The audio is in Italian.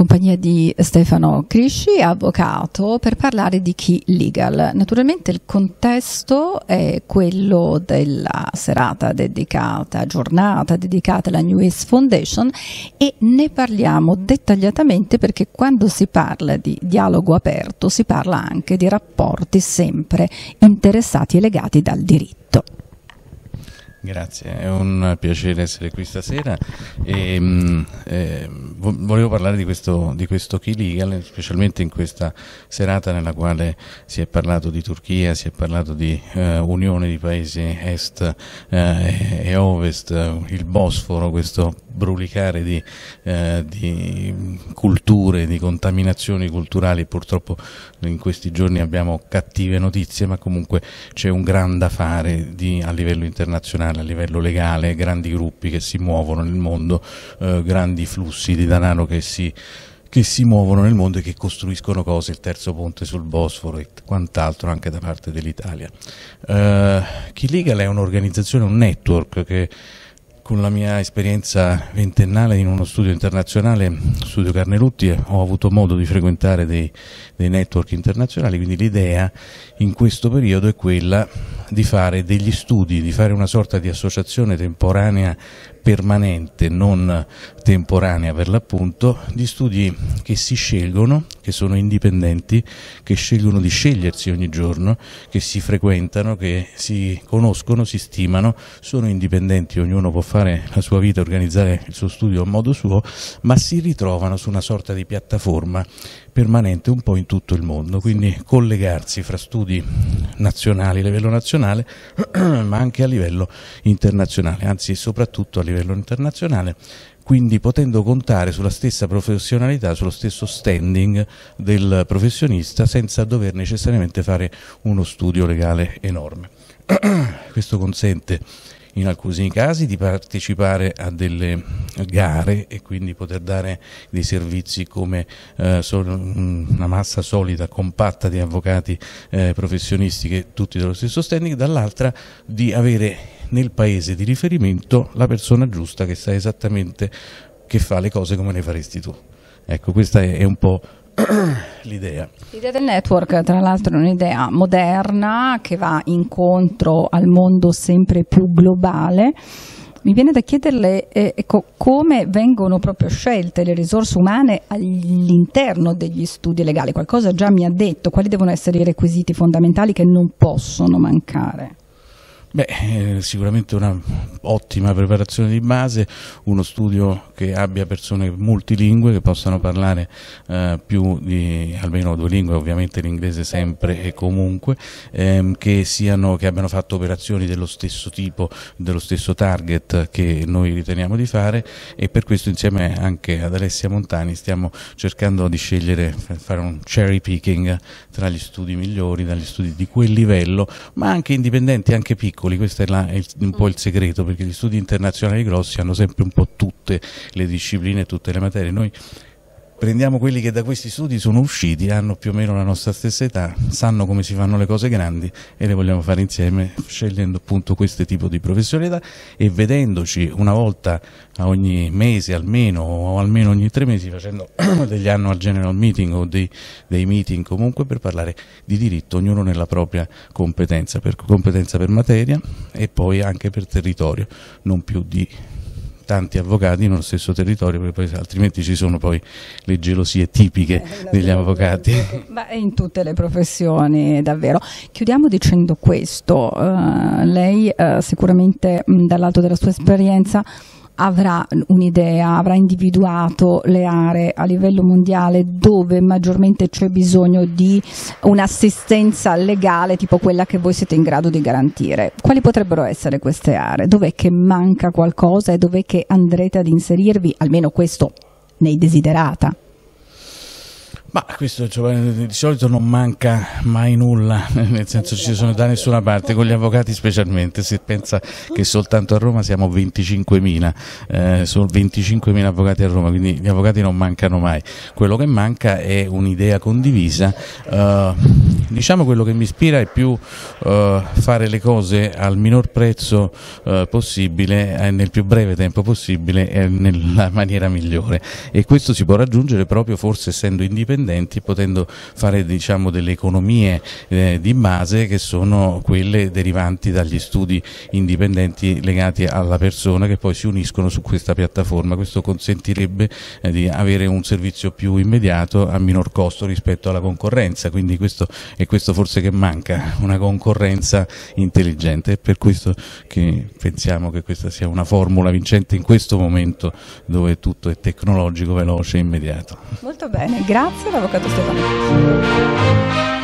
compagnia di Stefano Crisci, avvocato, per parlare di Key Legal. Naturalmente il contesto è quello della serata dedicata, giornata dedicata alla New East Foundation e ne parliamo dettagliatamente perché quando si parla di dialogo aperto si parla anche di rapporti sempre interessati e legati dal diritto. Grazie, è un piacere essere qui stasera. E, ehm, eh, volevo parlare di questo, di questo Key Legal, specialmente in questa serata nella quale si è parlato di Turchia, si è parlato di eh, unione di paesi est eh, e ovest, il Bosforo, questo brulicare di, eh, di, culture, di contaminazioni culturali. Purtroppo in questi giorni abbiamo cattive notizie, ma comunque c'è un gran da fare di, a livello internazionale internazionale, a livello legale, grandi gruppi che si muovono nel mondo, eh, grandi flussi di denaro che si che si muovono nel mondo e che costruiscono cose, il terzo ponte sul Bosforo e quant'altro anche da parte dell'Italia. Uh, eh, Key Legal è un'organizzazione, un network che con la mia esperienza ventennale in uno studio internazionale, studio Carnelutti, ho avuto modo di frequentare dei, dei network internazionali, quindi l'idea in questo periodo è quella di fare degli studi, di fare una sorta di associazione temporanea permanente, non temporanea per l'appunto, di studi che si scelgono, che sono indipendenti, che scelgono di scegliersi ogni giorno, che si frequentano, che si conoscono, si stimano, sono indipendenti, ognuno può fare la sua vita, organizzare il suo studio a modo suo, ma si ritrovano su una sorta di piattaforma permanente un po' in tutto il mondo, quindi collegarsi fra studi nazionali a livello nazionale, ma anche a livello internazionale, anzi soprattutto a livello livello internazionale, quindi potendo contare sulla stessa professionalità, sullo stesso standing del professionista senza dover necessariamente fare uno studio legale enorme. Questo consente in alcuni casi di partecipare a delle gare e quindi poter dare dei servizi come eh, mm, una massa solida, compatta di avvocati eh, professionisti che tutti dello stesso standing, dall'altra di avere nel paese di riferimento la persona giusta che sa esattamente che fa le cose come le faresti tu. Ecco, questa è, un po' l'idea. L'idea del network, tra l'altro, è un'idea moderna che va incontro al mondo sempre più globale. Mi viene da chiederle eh, ecco, come vengono proprio scelte le risorse umane all'interno degli studi legali, qualcosa già mi ha detto, quali devono essere i requisiti fondamentali che non possono mancare. Beh, eh, sicuramente una ottima preparazione di base, uno studio che abbia persone multilingue che possano parlare eh, più di almeno due lingue, ovviamente l'inglese sempre e comunque, ehm, che, siano, che, abbiano fatto operazioni dello stesso tipo, dello stesso target che noi riteniamo di fare e per questo insieme anche ad Alessia Montani stiamo cercando di scegliere, fare un cherry picking tra gli studi migliori, dagli studi di quel livello, ma anche indipendenti, anche piccoli piccoli, questo è, la, è un po' il mm. segreto perché gli studi internazionali grossi hanno sempre un po' tutte le discipline, tutte le materie. Noi prendiamo quelli che da questi studi sono usciti, hanno più o meno la nostra stessa età, sanno come si fanno le cose grandi e le vogliamo fare insieme scegliendo appunto questo tipo di professionalità e vedendoci una volta a ogni mese almeno o almeno ogni tre mesi facendo degli annual general meeting o dei, dei meeting comunque per parlare di diritto, ognuno nella propria competenza, per competenza per materia e poi anche per territorio, non più di tanti avvocati nello stesso territorio, poi, altrimenti ci sono poi le gelosie tipiche eh, degli avvocati. Ma in tutte le professioni, davvero. Chiudiamo dicendo questo, uh, lei uh, sicuramente mh, dall'alto della sua esperienza avrà un'idea, avrà individuato le aree a livello mondiale dove maggiormente c'è bisogno di un'assistenza legale tipo quella che voi siete in grado di garantire. Quali potrebbero essere queste aree? Dov'è che manca qualcosa e dov'è che andrete ad inserirvi? Almeno questo nei desiderata. Ma questo cioè, di solito non manca mai nulla, nel senso ci sono da nessuna parte, con gli avvocati specialmente, se pensa che soltanto a Roma siamo 25.000, eh, sono 25.000 avvocati a Roma, quindi gli avvocati non mancano mai. Quello che manca è un'idea condivisa, eh, diciamo quello che mi ispira è più eh, fare le cose al minor prezzo eh, possibile, eh, nel più breve tempo possibile e nella maniera migliore e questo si può raggiungere proprio forse essendo indipendenti dipendenti potendo fare diciamo, delle economie eh, di base che sono quelle derivanti dagli studi indipendenti legati alla persona che poi si uniscono su questa piattaforma. Questo consentirebbe eh, di avere un servizio più immediato a minor costo rispetto alla concorrenza, quindi questo è questo forse che manca, una concorrenza intelligente. È per questo che pensiamo che questa sia una formula vincente in questo momento dove tutto è tecnologico, veloce e immediato. Molto bene, grazie. 人が爆発してたな。